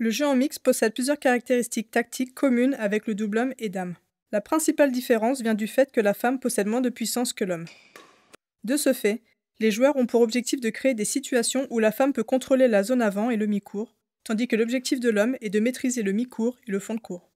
Le jeu en mix possède plusieurs caractéristiques tactiques communes avec le double homme et dame. La principale différence vient du fait que la femme possède moins de puissance que l'homme. De ce fait, les joueurs ont pour objectif de créer des situations où la femme peut contrôler la zone avant et le mi-cours, tandis que l'objectif de l'homme est de maîtriser le mi-cours et le fond de cours.